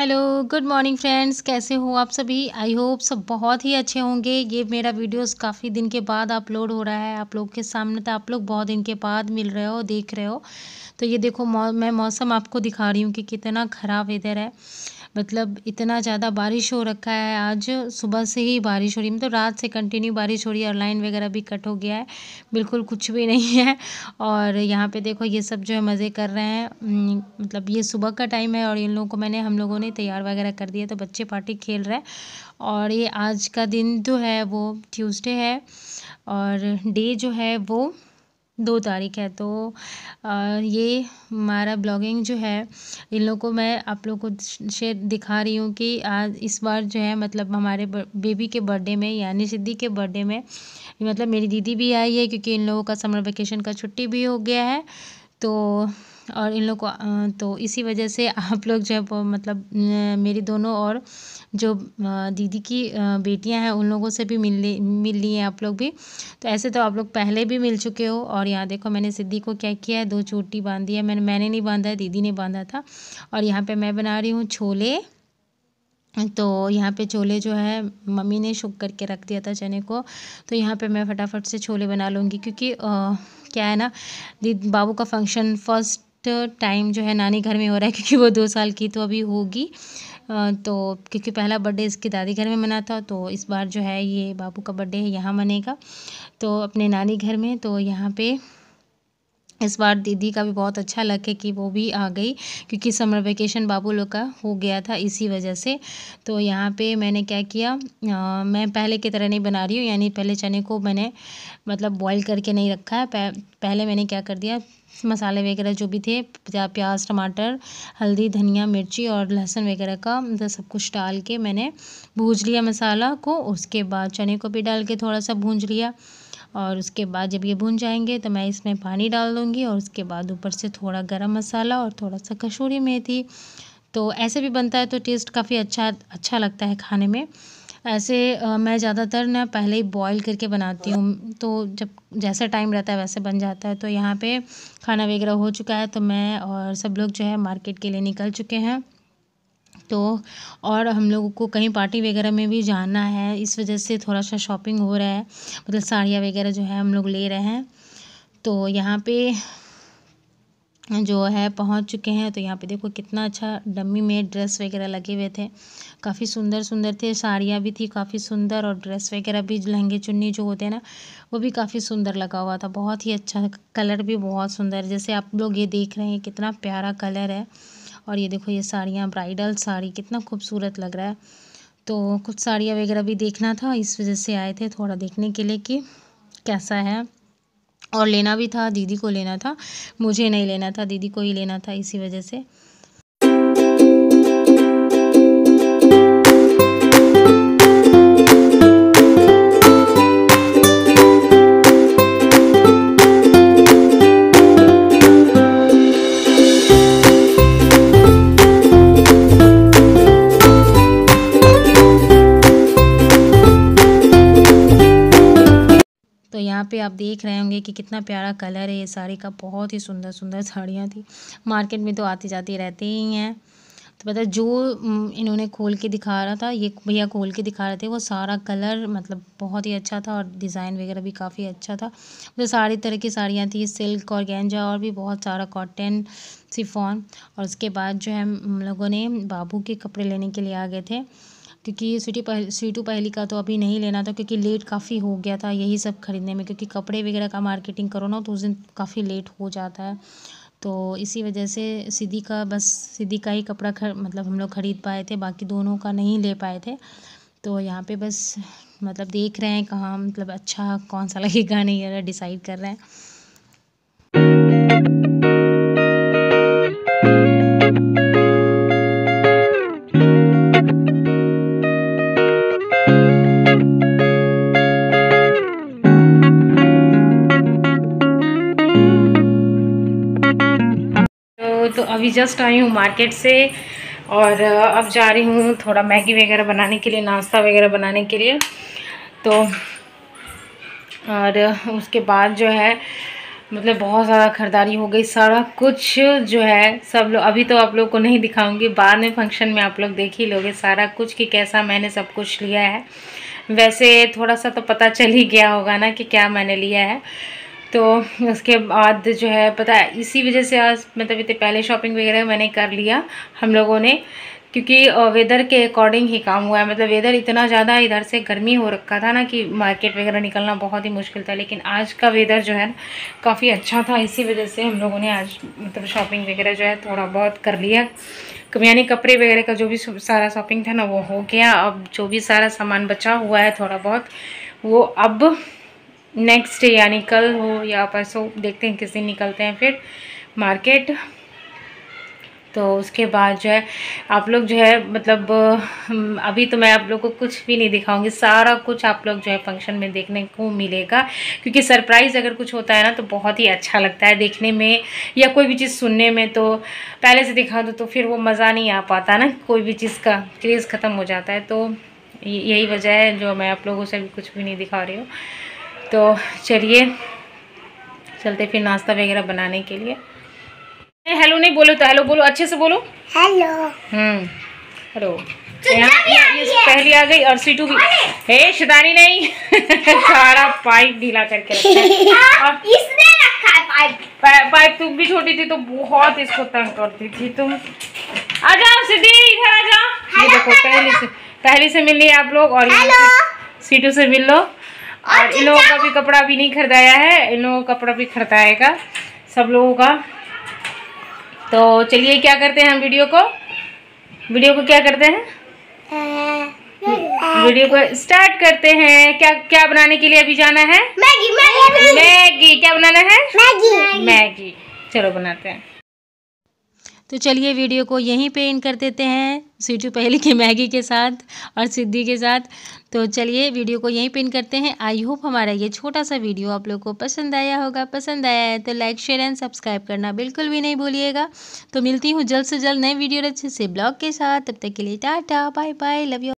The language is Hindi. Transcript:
हेलो गुड मॉर्निंग फ्रेंड्स कैसे हो आप सभी आई होप सब बहुत ही अच्छे होंगे ये मेरा वीडियोस काफ़ी दिन के बाद अपलोड हो रहा है आप लोग के सामने तो आप लोग बहुत दिन के बाद मिल रहे हो देख रहे हो तो ये देखो मौ, मैं मौसम आपको दिखा रही हूँ कि कितना ख़राब वेदर है मतलब इतना ज़्यादा बारिश हो रखा है आज सुबह से ही बारिश हो रही मतलब रात से कंटिन्यू बारिश हो रही है और लाइन वगैरह भी कट हो गया है बिल्कुल कुछ भी नहीं है और यहाँ पे देखो ये सब जो है मज़े कर रहे हैं मतलब ये सुबह का टाइम है और इन लोगों को मैंने हम लोगों ने तैयार वगैरह कर दिया तो बच्चे पार्टी खेल रहे हैं और ये आज का दिन जो है वो ट्यूसडे है और डे जो है वो दो तारीख है तो ये हमारा ब्लॉगिंग जो है इन लोगों को मैं आप लोगों को शेयर दिखा रही हूँ कि आज इस बार जो है मतलब हमारे बेबी के बर्थडे में यानी सिद्धि के बर्थडे में मतलब मेरी दीदी भी आई है क्योंकि इन लोगों का समर वेकेशन का छुट्टी भी हो गया है तो और इन लोग को तो इसी वजह से आप लोग जब मतलब मेरी दोनों और जो दीदी की बेटियां हैं उन लोगों से भी मिल ली मिल आप लोग भी तो ऐसे तो आप लोग पहले भी मिल चुके हो और यहाँ देखो मैंने सिद्धि को क्या किया है दो चोटी बांधी है मैंने मैंने नहीं बांधा है दीदी ने बांधा था और यहाँ पर मैं बना रही हूँ छोले तो यहाँ पे छोले जो है मम्मी ने शुक करके रख दिया था चने को तो यहाँ पे मैं फटाफट से छोले बना लूँगी क्योंकि आ, क्या है ना बाबू का फंक्शन फर्स्ट टाइम uh, जो है नानी घर में हो रहा है क्योंकि वो दो साल की तो अभी होगी तो क्योंकि पहला बर्थडे इसके दादी घर में मना था तो इस बार जो है ये बाबू का बर्थडे है यहाँ मनेगा तो अपने नानी घर में तो यहाँ पे इस बार दीदी का भी बहुत अच्छा लक है कि वो भी आ गई क्योंकि समर वेकेशन बाबू लोग का हो गया था इसी वजह से तो यहाँ पे मैंने क्या किया आ, मैं पहले की तरह नहीं बना रही हूँ यानी पहले चने को मैंने मतलब बॉईल करके नहीं रखा है पह, पहले मैंने क्या कर दिया मसाले वगैरह जो भी थे प्याज टमाटर हल्दी धनिया मिर्ची और लहसुन वगैरह का मतलब सब कुछ डाल के मैंने भूज लिया मसाला को उसके बाद चने को भी डाल के थोड़ा सा भूज लिया और उसके बाद जब ये भुन जाएंगे तो मैं इसमें पानी डाल दूँगी और उसके बाद ऊपर से थोड़ा गर्म मसाला और थोड़ा सा कसूरी मेथी तो ऐसे भी बनता है तो टेस्ट काफ़ी अच्छा अच्छा लगता है खाने में ऐसे आ, मैं ज़्यादातर ना पहले ही बॉईल करके बनाती हूँ तो जब जैसा टाइम रहता है वैसे बन जाता है तो यहाँ पे खाना वगैरह हो चुका है तो मैं और सब लोग जो है मार्केट के लिए निकल चुके हैं तो और हम लोगों को कहीं पार्टी वगैरह में भी जाना है इस वजह से थोड़ा सा शॉपिंग हो रहा है मतलब साड़ियाँ वगैरह जो है हम लोग ले रहे हैं तो यहाँ पे जो है पहुँच चुके हैं तो यहाँ पे देखो कितना अच्छा डमी में ड्रेस वगैरह लगे हुए थे काफ़ी सुंदर सुंदर थे साड़ियाँ भी थी काफ़ी सुंदर और ड्रेस वगैरह भी लहंगे चुन्नी जो होते हैं ना वो भी काफ़ी सुंदर लगा हुआ था बहुत ही अच्छा कलर भी बहुत सुंदर जैसे आप लोग ये देख रहे हैं कितना प्यारा कलर है और ये देखो ये साड़ियाँ ब्राइडल साड़ी कितना खूबसूरत लग रहा है तो कुछ साड़ियाँ वगैरह भी देखना था इस वजह से आए थे थोड़ा देखने के लिए कि कैसा है और लेना भी था दीदी को लेना था मुझे नहीं लेना था दीदी को ही लेना था इसी वजह से तो यहाँ पे आप देख रहे होंगे कि कितना प्यारा कलर है ये साड़ी का बहुत ही सुंदर सुंदर साड़ियाँ थी मार्केट में तो आती जाती रहती ही हैं तो पता जो इन्होंने खोल के दिखा रहा था ये भैया खोल के दिखा रहे थे वो सारा कलर मतलब बहुत ही अच्छा था और डिज़ाइन वगैरह भी काफ़ी अच्छा था तो सारी तरह की साड़ियाँ थी सिल्क और गेंजा और भी बहुत सारा कॉटन सिफॉन और उसके बाद जो है हम लोगों ने बाबू के कपड़े लेने के लिए आ गए थे क्योंकि स्वीटी पह स्वीटू पहली का तो अभी नहीं लेना था क्योंकि लेट काफ़ी हो गया था यही सब ख़रीदने में क्योंकि कपड़े वगैरह का मार्केटिंग करो ना तो उस दिन काफ़ी लेट हो जाता है तो इसी वजह से सिद्धि का बस सिद्धि का ही कपड़ा खर मतलब हम लोग ख़रीद पाए थे बाकी दोनों का नहीं ले पाए थे तो यहाँ पे बस मतलब देख रहे हैं कहाँ मतलब अच्छा कौन सा लगेगा नहीं डिसाइड कर रहे हैं अभी जस्ट आई हूँ मार्केट से और अब जा रही हूँ थोड़ा मैगी वगैरह बनाने के लिए नाश्ता वगैरह बनाने के लिए तो और उसके बाद जो है मतलब बहुत ज़्यादा खरीदारी हो गई सारा कुछ जो है सब लोग अभी तो आप लोग को नहीं दिखाऊंगी बाद में फंक्शन में आप लोग देख ही लोगे सारा कुछ कि कैसा मैंने सब कुछ लिया है वैसे थोड़ा सा तो पता चल ही गया होगा ना कि क्या मैंने लिया है तो उसके बाद जो है पता है इसी वजह से आज मतलब इतने पहले शॉपिंग वगैरह मैंने कर लिया हम लोगों ने क्योंकि वेदर के अकॉर्डिंग ही काम हुआ है मतलब वेदर इतना ज़्यादा इधर से गर्मी हो रखा था ना कि मार्केट वगैरह निकलना बहुत ही मुश्किल था लेकिन आज का वेदर जो है ना काफ़ी अच्छा था इसी वजह से हम लोगों ने आज मतलब शॉपिंग वगैरह जो है थोड़ा बहुत कर लिया यानी कपड़े वगैरह का जो भी सारा शॉपिंग था ना वो हो गया अब जो भी सारा सामान बचा हुआ है थोड़ा बहुत वो अब नेक्स्ट डे यानी कल हो या परसों देखते हैं किस दिन निकलते हैं फिर मार्केट तो उसके बाद जो है आप लोग जो है मतलब अभी तो मैं आप लोग को कुछ भी नहीं दिखाऊंगी सारा कुछ आप लोग जो है फंक्शन में देखने को मिलेगा क्योंकि सरप्राइज़ अगर कुछ होता है ना तो बहुत ही अच्छा लगता है देखने में या कोई भी चीज़ सुनने में तो पहले से दिखा दो तो फिर वो मज़ा नहीं आ पाता ना कोई भी चीज़ का क्रेज़ ख़त्म हो जाता है तो यही वजह है जो मैं आप लोगों से अभी कुछ भी नहीं दिखा रही हूँ तो चलिए चलते फिर नाश्ता वगैरह बनाने के लिए हेलो नहीं बोलो तो हेलो बोलो अच्छे से बोलो हेलो हम्म हेलो यहाँ पहली आ गई और सीटू भी हे शिदानी नहीं सारा पाइप ढीला करके हाँ, इसने रखा है पाइप पाइप तुम भी छोटी थी तो बहुत इसको तंग करती थी तुम आ जाओ सीधी इधर आ जाओ ये देखो पहले से पहले से मिल लिए आप लोग और सीटू से मिल लो और इन लोगों का भी कपड़ा भी नहीं खरीदाया है इन लोगों का कपड़ा भी खरीदाएगा सब लोगों का तो चलिए क्या करते हैं हम वीडियो को वीडियो को क्या करते हैं वीडियो को स्टार्ट करते हैं क्या क्या बनाने के लिए अभी जाना है मैगी मैगी मैगी क्या बनाना है मैगी मैगी चलो बनाते हैं तो चलिए वीडियो को यहीं पे इन कर देते हैं सीटू पहले की मैगी के साथ और सिद्धि के साथ तो चलिए वीडियो को यहीं इन करते हैं आई होप हमारा ये छोटा सा वीडियो आप लोग को पसंद आया होगा पसंद आया है तो लाइक शेयर एंड सब्सक्राइब करना बिल्कुल भी नहीं भूलिएगा तो मिलती हूँ जल्द से जल्द नए वीडियो अच्छे से ब्लॉग के साथ तब तक के लिए टाटा बाय बाय लव यू